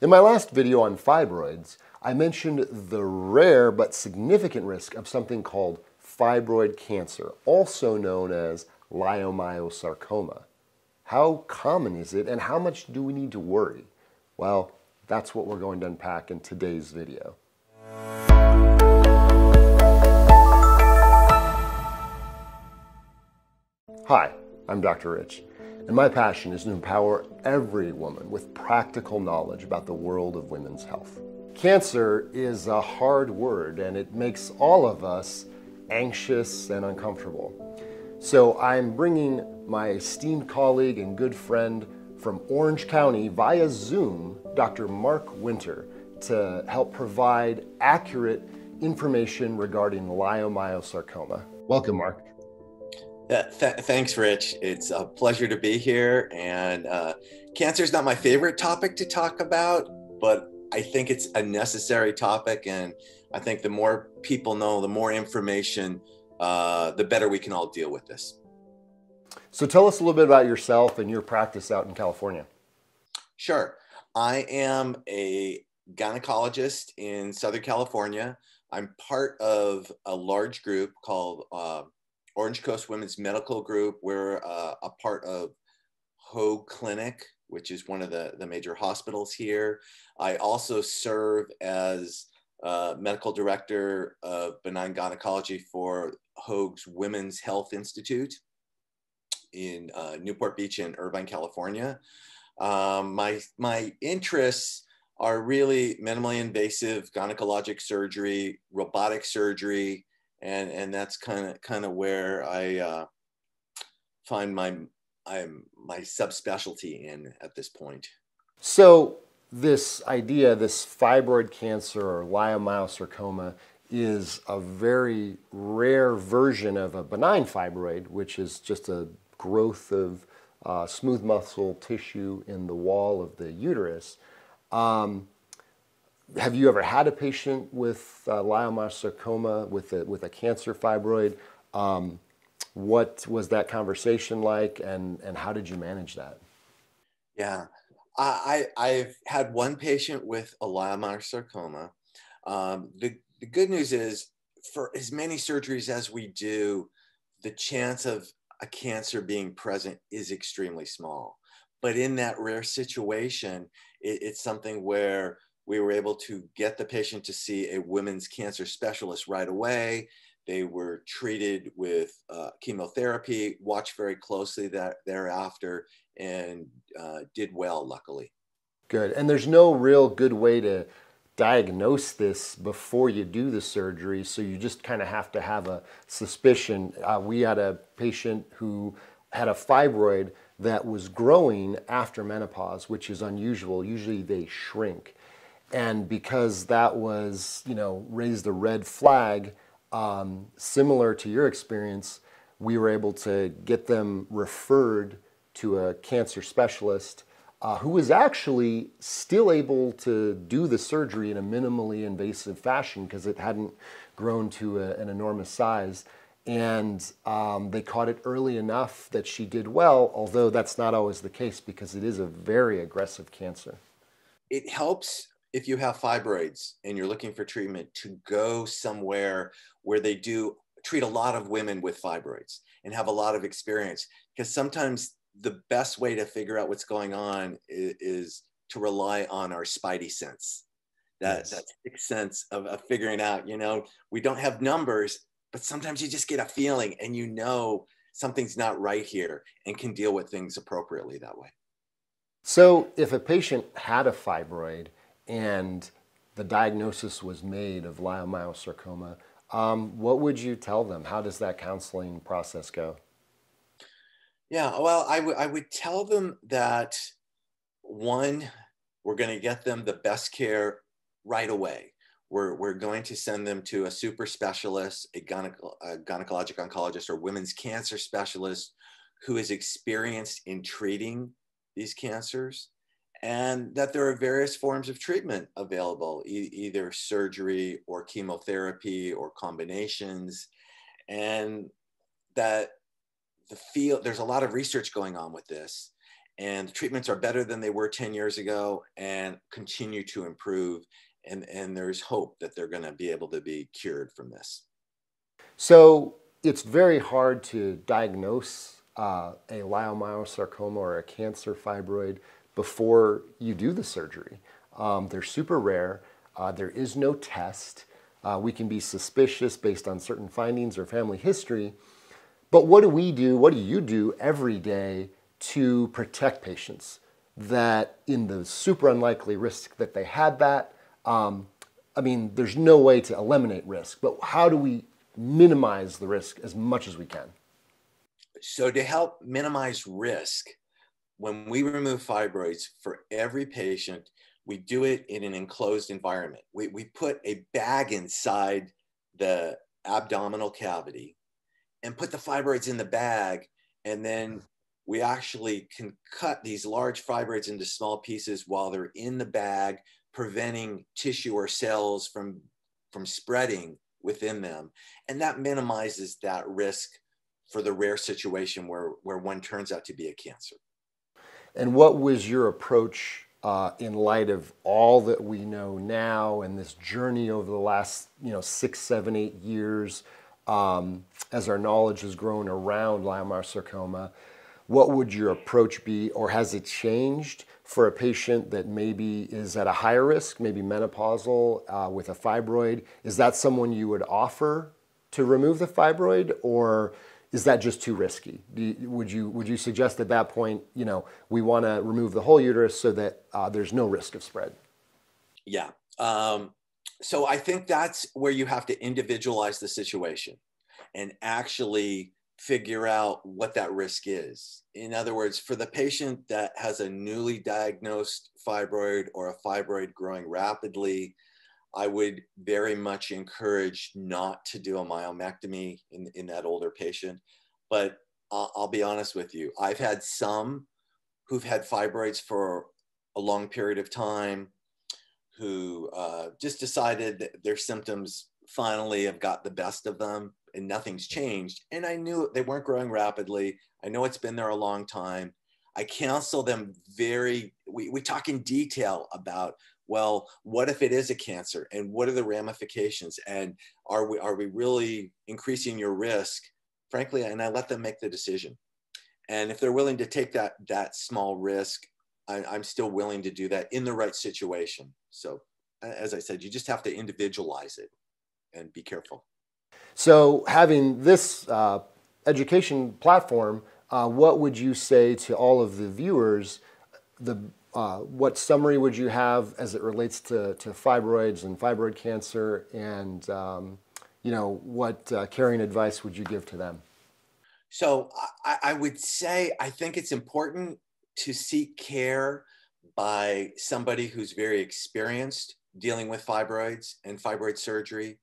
In my last video on fibroids, I mentioned the rare but significant risk of something called fibroid cancer, also known as leiomyosarcoma. How common is it and how much do we need to worry? Well, that's what we're going to unpack in today's video. Hi, I'm Dr. Rich. And my passion is to empower every woman with practical knowledge about the world of women's health. Cancer is a hard word and it makes all of us anxious and uncomfortable. So I'm bringing my esteemed colleague and good friend from Orange County via Zoom, Dr. Mark Winter, to help provide accurate information regarding leiomyosarcoma. Welcome, Mark. Uh, th- thanks, Rich. It's a pleasure to be here. And uh, cancer is not my favorite topic to talk about, but I think it's a necessary topic. And I think the more people know, the more information, uh, the better we can all deal with this. So tell us a little bit about yourself and your practice out in California. Sure. I am a gynecologist in Southern California. I'm part of a large group called uh, Orange Coast Women's Medical Group. We're uh, a part of Ho Clinic, which is one of the, the major hospitals here. I also serve as uh, medical director of benign gynecology for Hoag's Women's Health Institute in uh, Newport Beach in Irvine, California. Um, my, my interests are really minimally invasive gynecologic surgery, robotic surgery, and and that's kind of kind of where I uh, find my I'm my subspecialty in at this point. So this idea, this fibroid cancer or leiomyosarcoma, is a very rare version of a benign fibroid, which is just a growth of uh, smooth muscle tissue in the wall of the uterus. Um, have you ever had a patient with uh, leiomyosarcoma with a, with a cancer fibroid? Um, what was that conversation like, and and how did you manage that? Yeah, I, I have had one patient with a leiomyosarcoma. Um, the the good news is, for as many surgeries as we do, the chance of a cancer being present is extremely small. But in that rare situation, it, it's something where we were able to get the patient to see a women's cancer specialist right away. They were treated with uh, chemotherapy, watched very closely that thereafter, and uh, did well, luckily. Good. And there's no real good way to diagnose this before you do the surgery, so you just kind of have to have a suspicion. Uh, we had a patient who had a fibroid that was growing after menopause, which is unusual. Usually they shrink and because that was you know raised a red flag um, similar to your experience we were able to get them referred to a cancer specialist uh, who was actually still able to do the surgery in a minimally invasive fashion because it hadn't grown to a, an enormous size. And um, they caught it early enough that she did well, although that's not always the case because it is a very aggressive cancer. It helps if you have fibroids and you're looking for treatment to go somewhere where they do treat a lot of women with fibroids and have a lot of experience because sometimes the best way to figure out what's going on is, is to rely on our spidey sense that, yes. that sixth sense of, of figuring out you know we don't have numbers but sometimes you just get a feeling and you know something's not right here and can deal with things appropriately that way so if a patient had a fibroid and the diagnosis was made of leiomyosarcoma, um, what would you tell them? How does that counseling process go? Yeah, well, I, w- I would tell them that one, we're going to get them the best care right away. We're, we're going to send them to a super specialist, a, a gynecologic oncologist or women's cancer specialist who is experienced in treating these cancers and that there are various forms of treatment available, e either surgery or chemotherapy or combinations, and that the field there's a lot of research going on with this, and the treatments are better than they were 10 years ago and continue to improve, and and there's hope that they're going to be able to be cured from this. So it's very hard to diagnose uh, a leiomyosarcoma or a cancer fibroid before you do the surgery. Um, they're super rare. Uh, there is no test. Uh, we can be suspicious based on certain findings or family history. But what do we do? What do you do every day to protect patients that, in the super unlikely risk that they had that, um, I mean, there's no way to eliminate risk, but how do we minimize the risk as much as we can? So, to help minimize risk, when we remove fibroids for every patient, we do it in an enclosed environment. We, we put a bag inside the abdominal cavity and put the fibroids in the bag. And then we actually can cut these large fibroids into small pieces while they're in the bag, preventing tissue or cells from, from spreading within them. And that minimizes that risk for the rare situation where, where one turns out to be a cancer. And what was your approach uh, in light of all that we know now and this journey over the last you know six, seven, eight years, um, as our knowledge has grown around Lyme's sarcoma? What would your approach be, or has it changed for a patient that maybe is at a higher risk, maybe menopausal uh, with a fibroid? Is that someone you would offer to remove the fibroid, or is that just too risky? would you would you suggest at that point, you know, we want to remove the whole uterus so that uh, there's no risk of spread? Yeah. Um, so I think that's where you have to individualize the situation and actually figure out what that risk is. In other words, for the patient that has a newly diagnosed fibroid or a fibroid growing rapidly, I would very much encourage not to do a myomectomy in, in that older patient. But I'll, I'll be honest with you, I've had some who've had fibroids for a long period of time, who uh, just decided that their symptoms finally have got the best of them and nothing's changed. And I knew they weren't growing rapidly. I know it's been there a long time. I counsel them very, we, we talk in detail about well, what if it is a cancer and what are the ramifications? And are we, are we really increasing your risk? Frankly, and I let them make the decision. And if they're willing to take that, that small risk, I, I'm still willing to do that in the right situation. So as I said, you just have to individualize it and be careful. So, having this uh, education platform, uh, what would you say to all of the viewers? The uh, what summary would you have as it relates to, to fibroids and fibroid cancer and um, you know what uh, caring advice would you give to them so I, I, would say i think it's important to seek care by somebody who's very experienced dealing with fibroids and fibroid surgery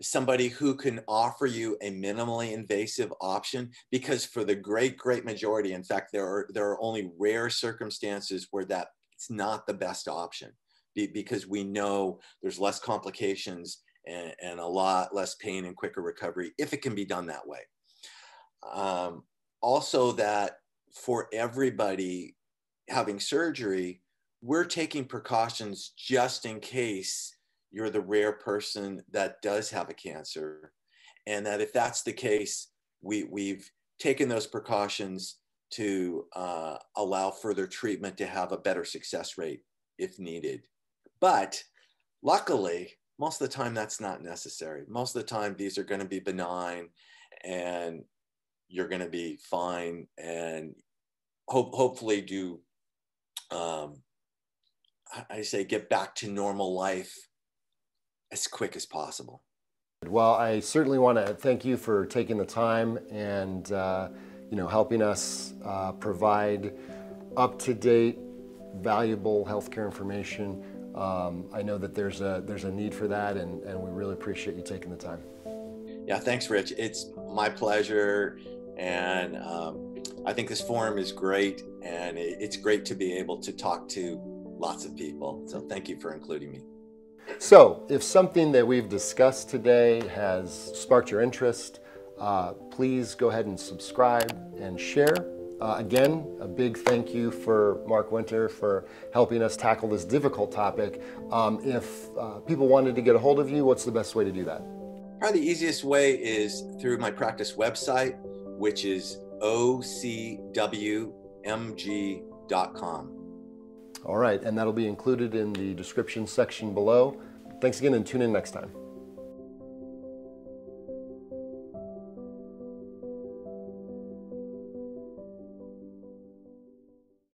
somebody who can offer you a minimally invasive option because for the great great majority in fact there are there are only rare circumstances where that it's not the best option because we know there's less complications and, and, a lot less pain and quicker recovery if it can be done that way um, also that for everybody having surgery we're taking precautions just in case you're the rare person that does have a cancer. And that if that's the case, we, we've taken those precautions to uh, allow further treatment to have a better success rate if needed. But luckily, most of the time that's not necessary. Most of the time, these are going to be benign and you're going to be fine and hopefully do, um, I say, get back to normal life as quick as possible. Well, I certainly want to thank you for taking the time and uh, you know helping us uh, provide up-to-date, valuable healthcare information. Um, I know that there's a there's a need for that, and, and we really appreciate you taking the time. Yeah, thanks, Rich. It's my pleasure, and um, I think this forum is great, and it's great to be able to talk to lots of people. So thank you for including me. So, if something that we've discussed today has sparked your interest, uh, please go ahead and subscribe and share. Uh, again, a big thank you for Mark Winter for helping us tackle this difficult topic. Um, if uh, people wanted to get a hold of you, what's the best way to do that? Probably the easiest way is through my practice website, which is ocwmg.com. All right, and that'll be included in the description section below. Thanks again and tune in next time.